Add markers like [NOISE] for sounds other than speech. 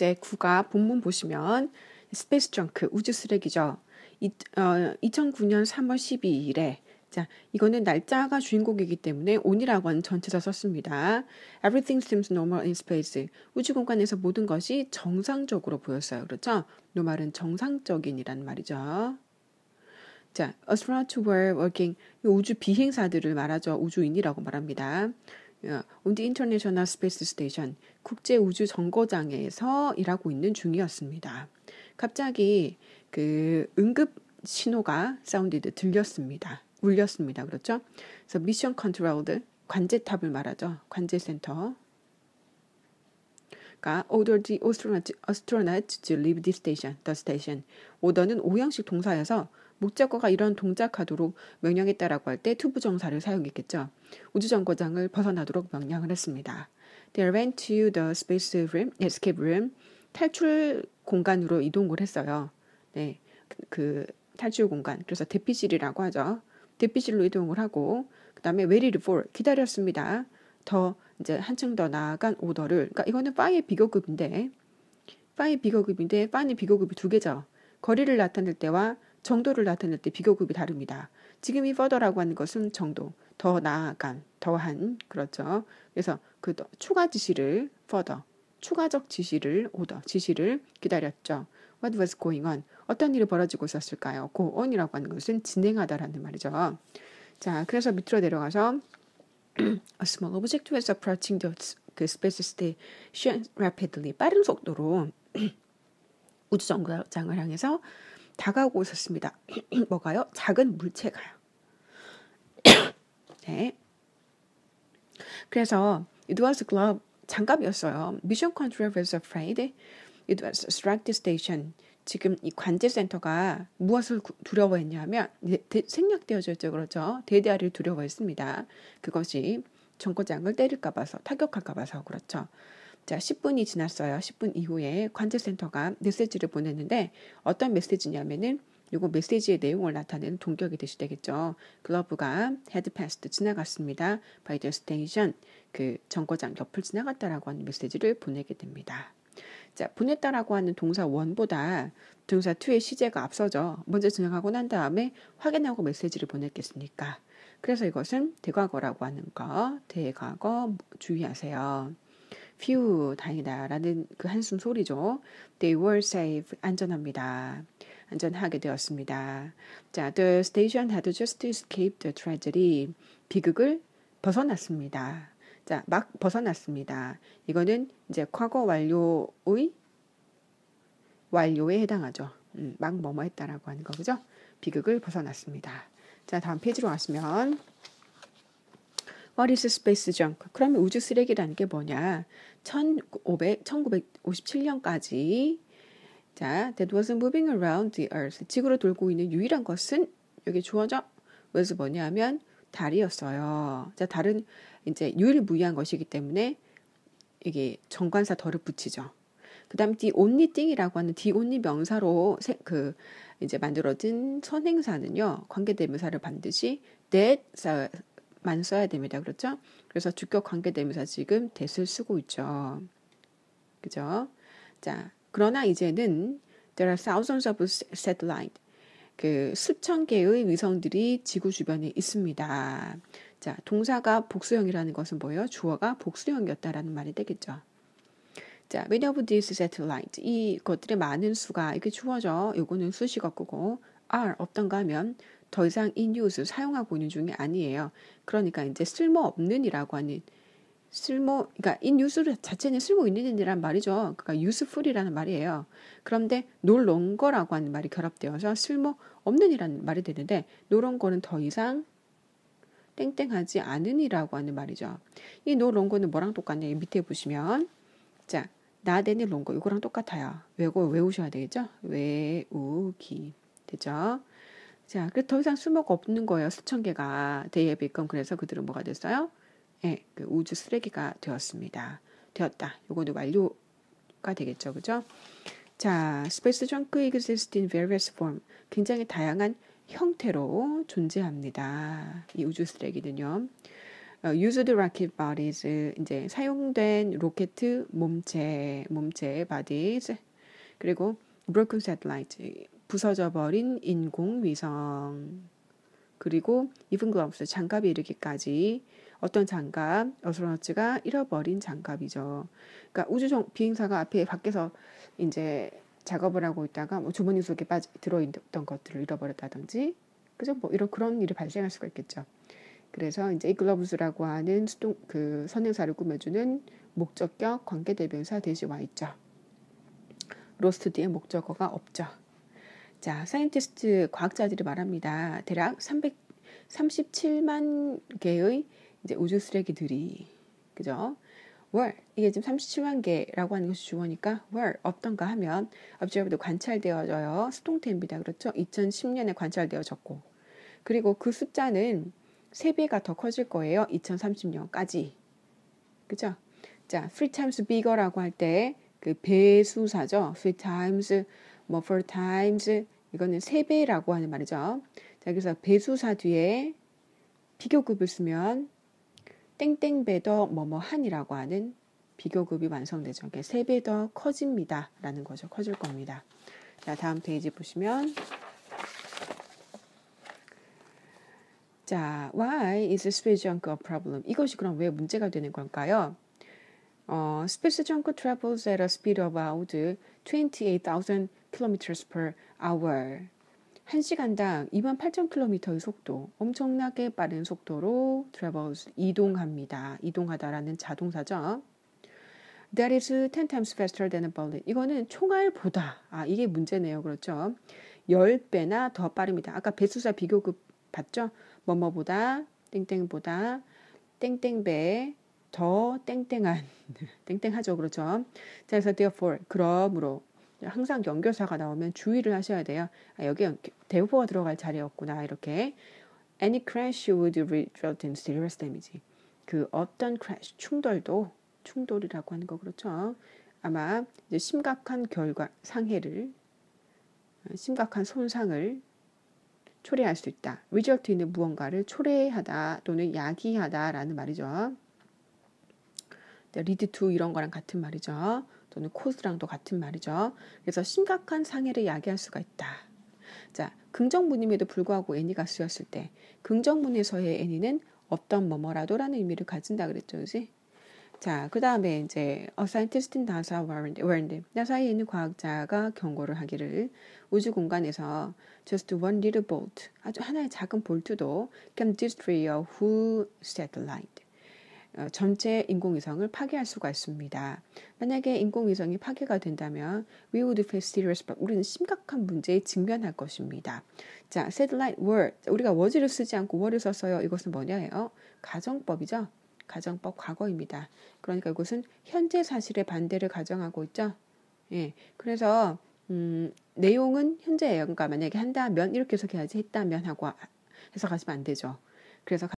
번째 구가 본문 보시면 스페이스 정크 우주 쓰레기죠. 이, 어, 2009년 3월 12일에 자, 이거는 날짜가 주인공이기 때문에 온이라고는전체다 썼습니다. Everything seems normal in space. 우주 공간에서 모든 것이 정상적으로 보였어요. 그렇죠? 이 말은 정상적인이란 말이죠. 자, astronauts were working. 우주 비행사들을 말하죠. 우주인이라고 말합니다. on the International Space Station 국제 우주 정거장에서 일하고 있는 중이었습니다. 갑자기 그 응급 신호가 사운디드 들렸습니다. 울렸습니다. 그렇죠? 그래서 미션 컨트롤드 관제탑을 말하죠. 관제센터. 그러니까 order the astronauts, astronauts to leave the station, the station. order는 오형식 동사여서 목적어가 이런 동작하도록 명령했다라고 할 때 투부정사를 사용했겠죠. 우주정거장을 벗어나도록 명령을 했습니다. They went to the space room, escape room. 탈출 공간으로 이동을 했어요. 네, 그, 그 탈출 공간. 그래서 대피실이라고 하죠. 대피실로 이동을 하고 그다음에 waited for 기다렸습니다. 더 이제 한층 더 나아간 오더를. 그러니까 이거는 파의 비교급인데 파의 비교급인데 파는 비교급이 두 개죠. 거리를 나타낼 때와 정도를 나타낼 때 비교급이 다릅니다. 지금 이 further라고 하는 것은 정도, 더 나아간, 더한, 그렇죠. 그래서 그 추가 지시를 further, 추가적 지시를 order, 지시를 기다렸죠. What was going on? 어떤 일이 벌어지고 있었을까요? go on이라고 하는 것은 진행하다라는 말이죠. 자, 그래서 밑으로 내려가서 [CLEARS THROAT] a small object was approaching the 그 스페이스 스테이션 t i o n rapidly 빠른 속도로 [CLEARS THROAT] 우주정거장을 향해서 다가오고 있었습니다. [CLEARS THROAT] 뭐가요? 작은 물체가요. [CLEARS THROAT] 네. 그래서 it was a glove 장갑이었어요. Mission Control was afraid. It was a strike the station. 지금 이 관제센터가 무엇을 두려워했냐면 생략되어졌죠. 그렇죠. 대대아리를 두려워했습니다. 그것이 정거장을 때릴까 봐서 타격할까 봐서 그렇죠. 자, 10분이 지났어요. 10분 이후에 관제센터가 메시지를 보냈는데 어떤 메시지냐면은 요거 메시지의 내용을 나타내는 동격이 되시되겠죠. 글러브가 헤드 패스트 지나갔습니다. 바이 더 스테이션 그 정거장 옆을 지나갔다라고 하는 메시지를 보내게 됩니다. 자, 보냈다라고 하는 동사 1보다 동사 2의 시제가 앞서죠. 먼저 지나가고 난 다음에 확인하고 메시지를 보냈겠습니까? 그래서 이것은 대과거라고 하는 거, 대과거 주의하세요. phew, 다행이다. 라는 그 한숨 소리죠. They were safe. 안전합니다. 안전하게 되었습니다. 자, the station had just escaped the tragedy. 비극을 벗어났습니다. 자, 막 벗어났습니다. 이거는 이제 과거 완료의 완료에 해당하죠. 음, 막 뭐뭐 했다라고 하는 거죠. 비극을 벗어났습니다. 자, 다음 페이지로 왔으면 What is space junk? 그러면 우주 쓰레기라는 게 뭐냐? 1500, 1957년까지 자, that was moving around the earth. 지구로 돌고 있는 유일한 것은 여기 주어져 그래서 뭐냐면 달이었어요. 자, 달은 이제 유일무이한 것이기 때문에 이게 정관사 덜을 붙이죠. 그다음 the only thing이라고 하는 the only 명사로 세, 그 이제 만들어진 선행사는요 관계대명사를 반드시 that 만 써야 됩니다. 그렇죠? 그래서 주격 관계대명사 지금 대을 쓰고 있죠. 그죠? 자, 그러나 이제는 there are thousands of satellite s 그 수천 개의 위성들이 지구 주변에 있습니다. 자, 동사가 복수형이라는 것은 뭐예요? 주어가 복수형이었다라는 말이 되겠죠. 자, many of these satellite s 이 것들의 많은 수가 이게 주어죠. 요거는 수식어 끄고 are 없던가 하면 더 이상 인 n 스 사용하고 있는 중이 아니에요. 그러니까 이제 쓸모없는이라고 하는 쓸모, 그러니까 인 유스를 자체는 쓸모 있는 일이란 말이죠. 그러니까 유스풀이라는 말이에요. 그런데 놀런거라고 하는 말이 결합되어서 쓸모 없는 이라는 말이 되는데 노런거는 더 이상 땡땡하지 않으니라고 하는 말이죠. 이 노런거는 뭐랑 똑같냐? 밑에 보시면 자 나대니 롱거 이거랑 똑같아요. 외고 외우셔야 되겠죠? 외우기 되죠? 자, 그더 이상 수목 없는 거예요. 수천 개가 데이에 비건 그래서 그들은 뭐가 됐어요? 예, 그 우주 쓰레기가 되었습니다. 되었다. 요거는 완료가 되겠죠, 그죠? 자, 스페이스 정크 exist in various form. 굉장히 다양한 형태로 존재합니다. 이 우주 쓰레기는요. 어, used rocket bodies 이제 사용된 로켓 몸체 몸체 bodies 그리고 broken satellite 부서져버린 인공위성. 그리고 입은 거 없어 장갑이 이르기까지 어떤 장갑, 어스로너츠가 잃어버린 장갑이죠. 그러니까 우주정 비행사가 앞에 밖에서 이제 작업을 하고 있다가 뭐 주머니 속에 빠져 들어있던 것들을 잃어버렸다든지, 그죠? 뭐 이런 그런 일이 발생할 수가 있겠죠. 그래서 이제 이글러브스라고 하는 수동 그 선행사를 꾸며주는 목적격 관계 대변사 대시 와 있죠. 로스트 뒤에 목적어가 없죠. 자, 사이언티스트 과학자들이 말합니다. 대략 337만 개의 이제 우주 쓰레기들이 그죠? were 이게 지금 37만 개라고 하는 것이 주어니까 were 없던가 하면 observed 관찰되어져요. 수동태입니다. 그렇죠? 2010년에 관찰되어졌고 그리고 그 숫자는 세배가더 커질 거예요. 2030년까지. 그죠? 자, three times bigger라고 할 때 그 배수사죠. three times 뭐 four times 이거는 세 배라고 하는 말이죠. 자, 그래서 배수사 뒤에 비교급을 쓰면 땡땡배 더 뭐뭐한이라고 하는 비교급이 완성되죠. 그러세배더 그러니까 커집니다. 라는 거죠. 커질 겁니다. 자, 다음 페이지 보시면 자, why is space junk a problem? 이것이 그럼 왜 문제가 되는 걸까요? 어, space junk travels at a speed of about 28,000 km per hour. 1시간당 28,000km의 속도, 엄청나게 빠른 속도로 travels, 이동합니다. 이동하다라는 자동사죠. That is 10 times faster than a bullet. 이거는 총알보다, 아, 이게 문제네요. 그렇죠. 10배나 더 빠릅니다. 아까 배수사 비교급 봤죠? 뭐뭐보다, 땡땡보다, 땡땡배, 더 땡땡한, [LAUGHS] 땡땡하죠. 그렇죠. 자, 그래서 therefore, 그러므로, 항상 연결사가 나오면 주의를 하셔야 돼요. 아, 여기 대우보가 들어갈 자리였구나 이렇게. Any crash would result in serious damage. 그 어떤 crash 충돌도 충돌이라고 하는 거 그렇죠. 아마 심각한 결과 상해를 어, 심각한 손상을 초래할 수 있다. result 있는 무언가를 초래하다 또는 야기하다라는 말이죠. lead 네, to 이런 거랑 같은 말이죠. 또는 코스랑도 같은 말이죠. 그래서 심각한 상해를 야기할 수가 있다. 자, 긍정문임에도 불구하고 애니가 쓰였을 때 긍정문에서의 애니는 어떤 뭐뭐라도라는 의미를 가진다 그랬죠, 그지? 자, 그 다음에 이제 A scientist in NASA warned, 나사에 있는 과학자가 경고를 하기를 우주 공간에서 just one little bolt, 아주 하나의 작은 볼트도 can destroy a whole satellite, 어, 전체 인공위성을 파괴할 수가 있습니다. 만약에 인공위성이 파괴가 된다면 we would face serious 우리는 심각한 문제에 직면할 것입니다. 자, satellite word 우리가 워즈를 쓰지 않고 월을 썼어요. 이것은 뭐냐해요 가정법이죠. 가정법 과거입니다. 그러니까 이것은 현재 사실의 반대를 가정하고 있죠. 예, 그래서 음, 내용은 현재예요. 그러니까 만약에 한다면 이렇게 해석해야지 했다면 하고 해석하시면 안 되죠. 그래서